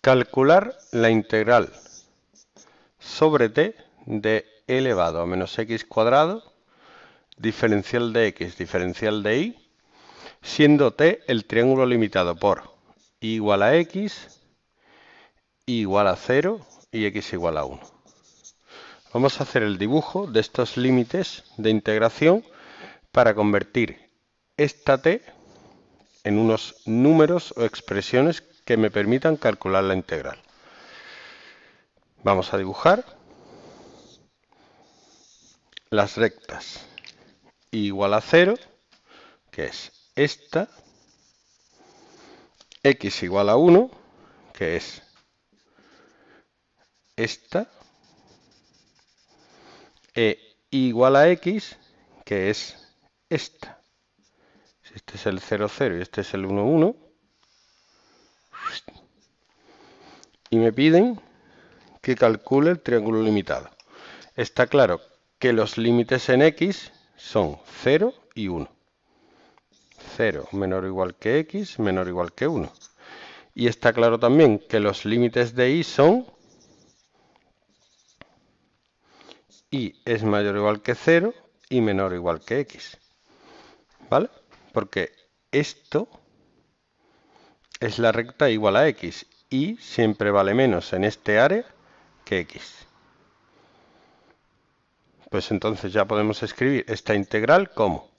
Calcular la integral sobre t de elevado a menos x cuadrado diferencial de x diferencial de y, siendo t el triángulo limitado por y igual a x, igual a 0 y x igual a 1. Vamos a hacer el dibujo de estos límites de integración para convertir esta t en unos números o expresiones que me permitan calcular la integral. Vamos a dibujar las rectas igual a 0, que es esta, x igual a 1, que es esta, e igual a x, que es esta. Este es el 0, 0 y este es el 1, 1. y me piden que calcule el triángulo limitado. Está claro que los límites en x son 0 y 1. 0 menor o igual que x menor o igual que 1. Y está claro también que los límites de y son y es mayor o igual que 0 y menor o igual que x. ¿Vale? Porque esto es la recta igual a x y siempre vale menos en este área que x. Pues entonces ya podemos escribir esta integral como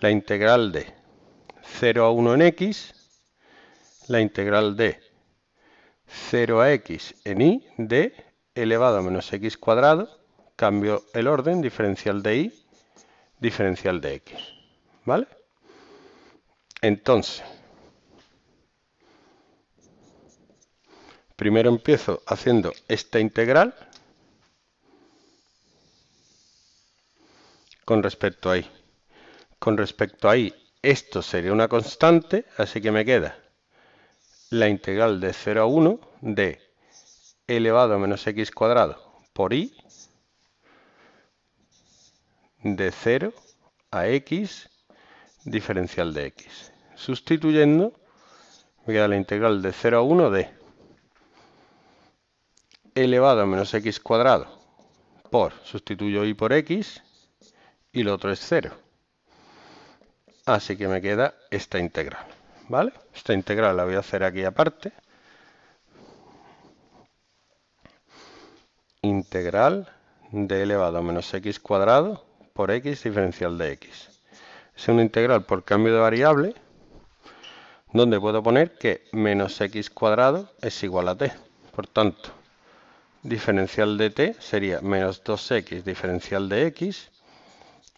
la integral de 0 a 1 en x, la integral de 0 a x en y de elevado a menos x cuadrado, cambio el orden, diferencial de y, diferencial de x. ¿Vale? Entonces, Primero empiezo haciendo esta integral con respecto a i. Con respecto a i, esto sería una constante, así que me queda la integral de 0 a 1 de elevado a menos x cuadrado por i de 0 a x diferencial de x. Sustituyendo, me queda la integral de 0 a 1 de elevado a menos x cuadrado por, sustituyo y por x, y lo otro es 0. Así que me queda esta integral, ¿vale? Esta integral la voy a hacer aquí aparte. Integral de elevado a menos x cuadrado por x diferencial de x. Es una integral por cambio de variable, donde puedo poner que menos x cuadrado es igual a t. Por tanto, diferencial de t sería menos 2x diferencial de x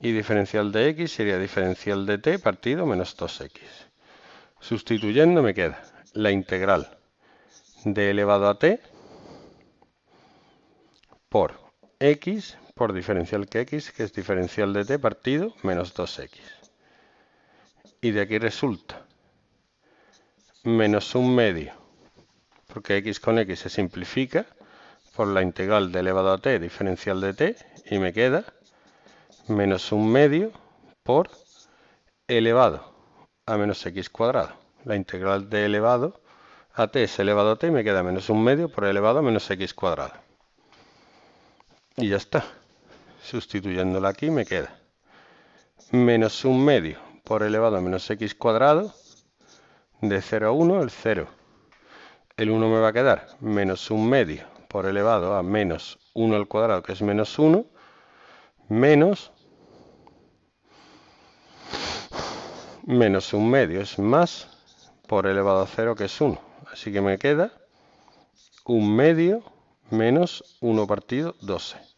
y diferencial de x sería diferencial de t partido menos 2x. Sustituyendo me queda la integral de elevado a t por x por diferencial que x, que es diferencial de t partido menos 2x. Y de aquí resulta menos un medio, porque x con x se simplifica, por la integral de elevado a t diferencial de t y me queda menos un medio por elevado a menos x cuadrado. La integral de elevado a t es elevado a t y me queda menos un medio por elevado a menos x cuadrado. Y ya está. Sustituyéndola aquí me queda menos un medio por elevado a menos x cuadrado de 0 a 1, el 0. El 1 me va a quedar menos un medio por elevado a menos 1 al cuadrado, que es menos 1, menos menos un medio, es más por elevado a 0, que es 1. Así que me queda un medio menos 1 partido 12.